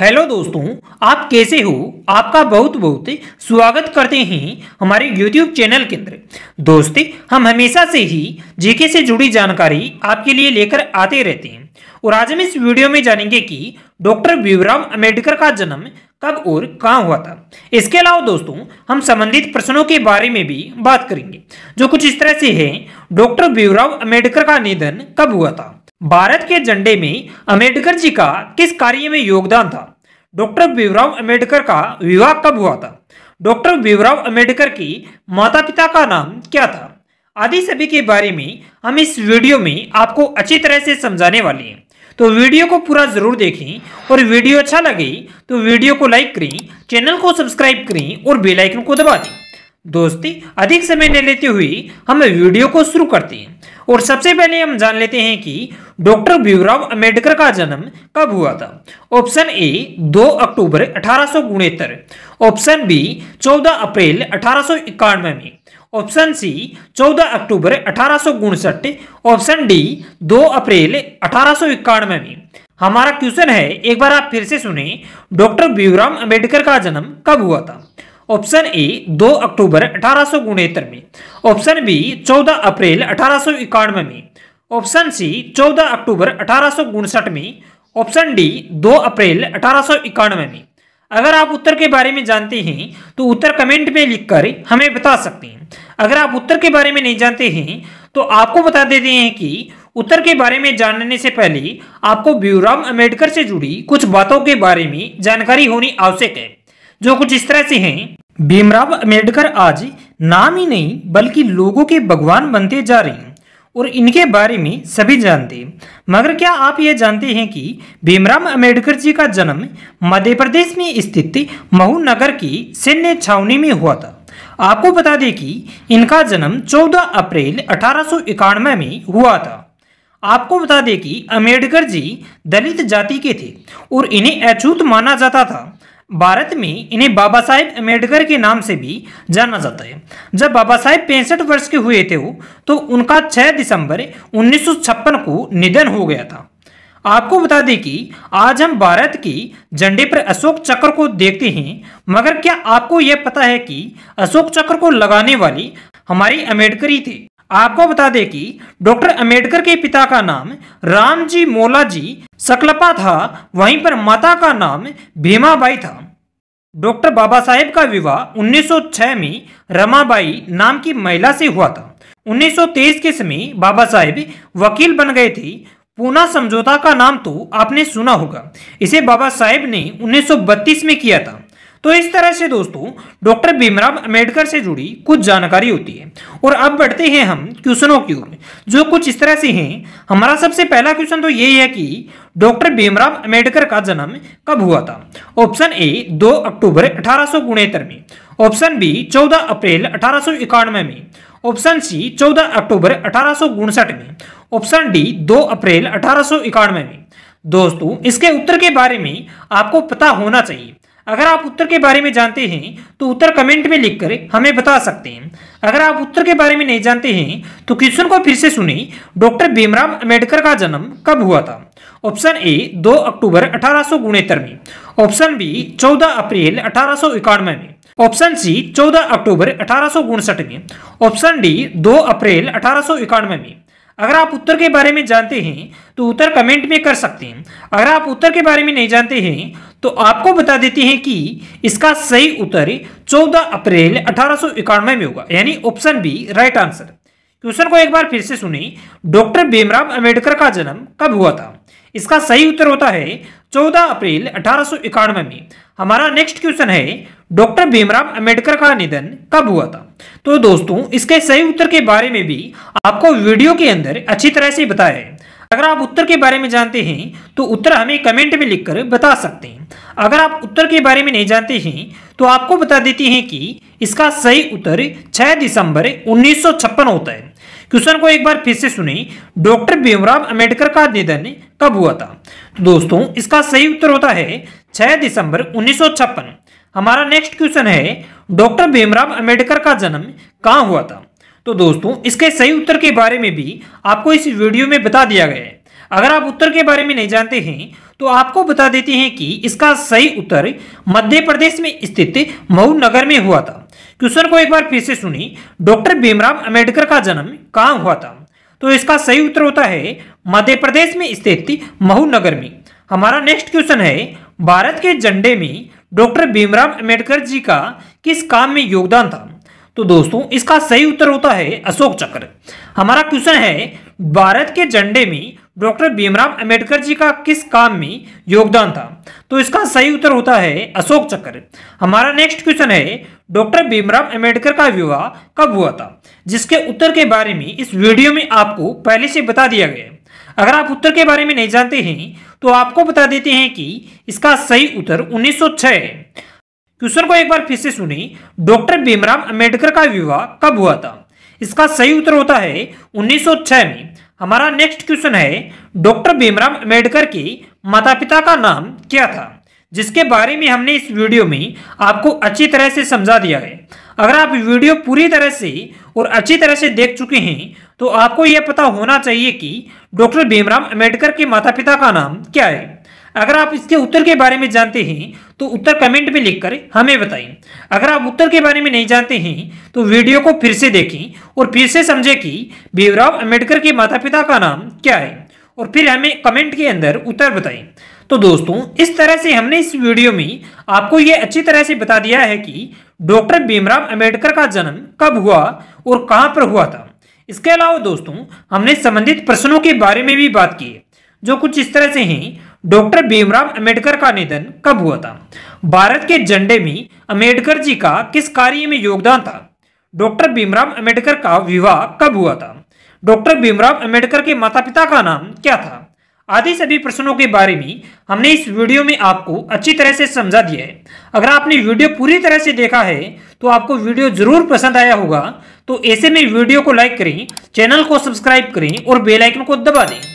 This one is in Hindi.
हेलो दोस्तों आप कैसे हो आपका बहुत बहुत स्वागत करते हैं हमारे यूट्यूब चैनल के अंदर दोस्त हम हमेशा से ही जीके से जुड़ी जानकारी आपके लिए लेकर आते रहते हैं और आज हम इस वीडियो में जानेंगे कि डॉक्टर भीमराव अम्बेडकर का जन्म कब और कहाँ हुआ था इसके अलावा दोस्तों हम संबंधित प्रश्नों के बारे में भी बात करेंगे जो कुछ इस तरह से है डॉक्टर भीमराव अम्बेडकर का निधन कब हुआ था भारत के झंडे में अम्बेडकर जी का किस कार्य में योगदान था डॉक्टर भीमराव अम्बेडकर का विवाह कब हुआ था डॉक्टर भीमराव अम्बेडकर की माता पिता का नाम क्या था आदि सभी के बारे में हम इस वीडियो में आपको अच्छी तरह से समझाने वाले हैं तो वीडियो को पूरा जरूर देखें और वीडियो अच्छा लगे तो वीडियो को लाइक करें चैनल को सब्सक्राइब करें और बेलाइकन को दबा दें दोस्ती अधिक समय न लेते हुए हम वीडियो को शुरू करते हैं और सबसे पहले हम जान लेते हैं कि डॉक्टर भीमराव अम्बेडकर का जन्म कब हुआ था ऑप्शन ए 2 अक्टूबर अठारह ऑप्शन बी 14 अप्रैल अठारह में ऑप्शन सी 14 अक्टूबर अठारह ऑप्शन डी 2 अप्रैल अठारह में हमारा क्वेश्चन है एक बार आप फिर से सुने डॉक्टर भीमराव अम्बेडकर का जन्म कब हुआ था ऑप्शन ए 2 अक्टूबर अठारह में ऑप्शन बी 14 अप्रैल अठारह में ऑप्शन सी 14 अक्टूबर अठारह में ऑप्शन डी 2 अप्रैल अठारह में अगर आप उत्तर के बारे में जानते हैं तो उत्तर कमेंट में लिखकर हमें बता सकते हैं अगर आप उत्तर के बारे में नहीं जानते हैं तो आपको बता देते हैं कि उत्तर के बारे में जानने से पहले आपको ब्यूराम अम्बेडकर से जुड़ी कुछ बातों के बारे में जानकारी होनी आवश्यक है जो कुछ इस तरह से हैं भीमराव अम्बेडकर आज नाम ही नहीं बल्कि लोगों के भगवान बनते जा रहे हैं और इनके बारे में सभी जानते हैं मगर क्या आप ये जानते हैं कि भीमराव अम्बेडकर जी का जन्म मध्य प्रदेश में स्थित महू नगर की सैन्य छावनी में हुआ था आपको बता दें कि इनका जन्म 14 अप्रैल अठारह में हुआ था आपको बता दें कि अम्बेडकर जी दलित जाति के थे और इन्हें अछूत माना जाता था भारत में इन्हें बाबा साहेब अम्बेडकर के नाम से भी जाना जाता है जब बाबा साहेब पैंसठ वर्ष के हुए थे तो उनका 6 दिसंबर उन्नीस को निधन हो गया था आपको बता दें कि आज हम भारत के झंडे पर अशोक चक्र को देखते हैं मगर क्या आपको यह पता है कि अशोक चक्र को लगाने वाली हमारी अम्बेडकर ही थे आपको बता दें कि डॉक्टर अम्बेडकर के पिता का नाम रामजी मोलाजी सकलपा था वहीं पर माता का नाम भीमाबाई था डॉक्टर बाबा साहेब का विवाह 1906 में रमाबाई नाम की महिला से हुआ था 1923 के समय बाबा साहेब वकील बन गए थे पूना समझौता का नाम तो आपने सुना होगा इसे बाबा साहेब ने 1932 में किया था तो इस तरह से दोस्तों डॉक्टर भीमराव अम्बेडकर से जुड़ी कुछ जानकारी होती है और अब बढ़ते हैं हम क्वेश्चनों की ओर जो कुछ इस तरह से हैं हमारा सबसे पहला क्वेश्चन तो यही है कि डॉक्टर भीमराव अम्बेडकर का जन्म कब हुआ था ऑप्शन ए 2 अक्टूबर अठारह में ऑप्शन बी 14 अप्रैल अठारह में ऑप्शन सी 14 अक्टूबर अठारह में ऑप्शन डी 2 अप्रैल अठारह में दोस्तों इसके उत्तर के बारे में आपको पता होना चाहिए अगर आप उत्तर के बारे में जानते हैं तो उत्तर कमेंट में लिखकर हमें बता सकते हैं अगर आप उत्तर के बारे में नहीं जानते हैं तो क्वेश्चन को फिर से सुनिए डॉक्टर भीमराव अम्बेडकर का जन्म कब हुआ था ऑप्शन ए 2 अक्टूबर अठारह में ऑप्शन बी 14 अप्रैल अठारह में ऑप्शन सी 14 अक्टूबर अठारह में ऑप्शन डी 2 अप्रैल अठारह में अगर आप उत्तर के बारे में जानते हैं तो उत्तर कमेंट में कर सकते हैं अगर आप उत्तर के बारे में नहीं जानते हैं तो आपको बता देते हैं कि इसका सही उत्तर 14 अप्रैल अठारह में होगा यानी option B right answer question को एक बार फिर से सुनिए डॉक्टर भीमराव अम्बेडकर का जन्म कब हुआ था इसका सही उत्तर होता है 14 अप्रैल अठारह में हमारा नेक्स्ट क्वेश्चन है डॉक्टर भीमराव अम्बेडकर का निधन कब हुआ था तो दोस्तों इसके सही उत्तर के बारे में भी आपको वीडियो के अंदर अच्छी तरह से बताया है अगर आप उत्तर के बारे में जानते हैं तो उत्तर हमें कमेंट में लिखकर बता सकते हैं अगर आप उत्तर के बारे में नहीं जानते हैं तो आपको बता देती हैं कि इसका सही उत्तर 6 दिसंबर 1956 होता है क्वेश्चन को एक बार फिर से सुने डॉक्टर भीमराव अम्बेडकर का निधन कब हुआ था तो दोस्तों इसका सही उत्तर होता है छह दिसंबर उन्नीस हमारा नेक्स्ट क्वेश्चन है डॉक्टर भीमराव अम्बेडकर का जन्म कहाँ हुआ था तो दोस्तों इसके सही उत्तर के बारे में भी आपको इस वीडियो में बता दिया गया है अगर आप उत्तर के बारे में नहीं जानते हैं तो आपको बता देते हैं कि इसका सही उत्तर मध्य प्रदेश में स्थित मऊ नगर में हुआ था क्वेश्चन को एक बार फिर से सुनी डॉक्टर भीमराव अम्बेडकर का जन्म कहाँ हुआ था तो इसका सही उत्तर होता है मध्य प्रदेश में स्थित महू नगर में हमारा नेक्स्ट क्वेश्चन है भारत के झंडे में डॉक्टर भीमराव अम्बेडकर जी का किस काम में योगदान था तो दोस्तों इसका सही उत्तर होता है अशोक चक्र हमारा क्वेश्चन है भारत के झंडे में डॉक्टर भीमराव अम्बेडकर जी का किस काम में योगदान था तो इसका सही उत्तर होता है अशोक चक्र हमारा नेक्स्ट क्वेश्चन है डॉक्टर भीमराव अम्बेडकर का विवाह कब हुआ था जिसके उत्तर के बारे में इस वीडियो में आपको पहले से बता दिया गया अगर आप उत्तर के बारे में नहीं जानते हैं तो आपको बता देते हैं कि इसका सही उत्तर 1906 है क्वेश्चन को एक बार फिर से सुनी डॉक्टर भीमराव अम्बेडकर का विवाह कब हुआ था इसका सही उत्तर होता है 1906 में हमारा नेक्स्ट क्वेश्चन है डॉक्टर भीमराव अम्बेडकर के माता पिता का नाम क्या था जिसके बारे में हमने इस वीडियो में आपको अच्छी तरह से समझा दिया है अगर आप वीडियो पूरी तरह से और अच्छी तरह से देख चुके हैं तो आपको यह पता होना चाहिए कि डॉक्टर भीमराव अम्बेडकर के माता पिता का नाम क्या है अगर आप इसके उत्तर के बारे में जानते हैं तो उत्तर कमेंट में लिखकर हमें बताएं अगर आप उत्तर के बारे में नहीं जानते हैं तो वीडियो को फिर से देखें और फिर से समझें कि भीमराव अम्बेडकर के माता पिता का नाम क्या है और फिर हमें कमेंट के अंदर उत्तर बताएं तो दोस्तों इस तरह से हमने इस वीडियो में आपको ये अच्छी तरह से बता दिया है कि डॉक्टर भीमराव अम्बेडकर का जन्म कब हुआ और कहाँ पर हुआ था इसके अलावा दोस्तों हमने संबंधित प्रश्नों के बारे में भी बात की जो कुछ इस तरह से हैं डॉक्टर भीमराव अम्बेडकर का निधन कब हुआ था भारत के झंडे में अम्बेडकर जी का किस कार्य में योगदान था डॉक्टर भीमराव अम्बेडकर का विवाह कब हुआ था डॉक्टर भीमराव अम्बेडकर के माता पिता का नाम क्या था आदि सभी प्रश्नों के बारे में हमने इस वीडियो में आपको अच्छी तरह से समझा दिया है अगर आपने वीडियो पूरी तरह से देखा है तो आपको वीडियो जरूर पसंद आया होगा तो ऐसे में वीडियो को लाइक करें चैनल को सब्सक्राइब करें और बेलाइकन को दबा दें